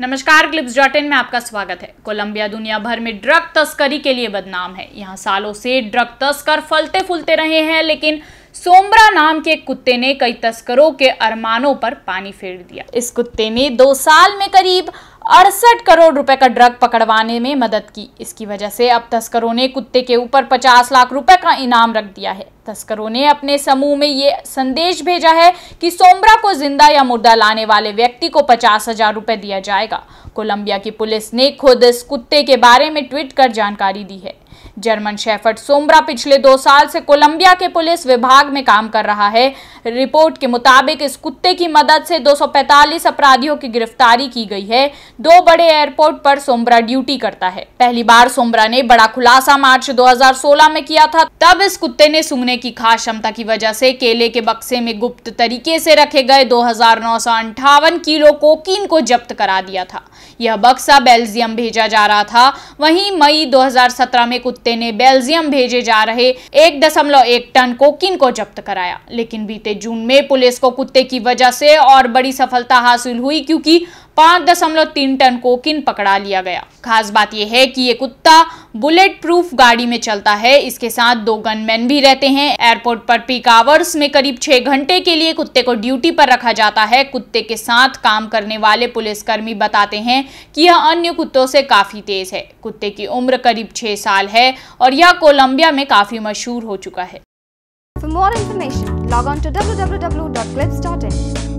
नमस्कार clips dot in में आपका स्वागत है कोलंबिया दुनिया भर में ड्रग तस्करी के लिए बदनाम है यहाँ सालों से ड्रग तस्कर फलते फूलते रहे हैं लेकिन सोमरा नाम के कुत्ते ने कई तस्करों के अरमानों पर पानी फेर दिया इस कुत्ते ने दो साल में करीब अड़सठ करोड़ रुपए का ड्रग पकड़वाने में मदद की इसकी वजह से अब तस्करों ने कुत्ते के ऊपर पचास लाख रुपए का इनाम रख दिया है तस्करों ने अपने समूह में ये संदेश भेजा है कि सोमरा को जिंदा या मुर्दा लाने वाले व्यक्ति को पचास हजार रुपए दिया जाएगा कोलंबिया की पुलिस ने खुद इस कुत्ते के बारे में ट्वीट कर जानकारी दी है जर्मन शेफर्ड सोमरा पिछले दो साल से कोलंबिया के पुलिस विभाग में काम कर रहा है रिपोर्ट के मुताबिक इस कुत्ते की मदद से 245 अपराधियों की गिरफ्तारी की गई है दो बड़े एयरपोर्ट पर सोमरा ड्यूटी करता है पहली बार सोमरा ने बड़ा खुलासा मार्च 2016 में किया था तब इस कुत्ते ने सूंघने होने की खास क्षमता की वजह से केले के बक्से में गुप्त तरीके से रखे गए दो किलो कोकीन को जब्त करा दिया था यह बक्सा बेल्जियम भेजा जा रहा था वहीं मई 2017 में कुत्ते ने बेल्जियम भेजे जा रहे एक दशमलव एक टन कोकीन को जब्त कराया लेकिन बीते जून में पुलिस को कुत्ते की वजह से और बड़ी सफलता हासिल हुई क्योंकि पाँच दशमलव तीन टन कोकिन पकड़ा लिया गया खास बात यह है कि ये कुत्ता बुलेट प्रूफ गाड़ी में चलता है इसके साथ दो गनमैन भी रहते हैं एयरपोर्ट पर पीक आवर्स में करीब छह घंटे के लिए कुत्ते को ड्यूटी पर रखा जाता है कुत्ते के साथ काम करने वाले पुलिसकर्मी बताते हैं कि यह अन्य कुत्तों से काफी तेज है कुत्ते की उम्र करीब छह साल है और यह कोलंबिया में काफी मशहूर हो चुका है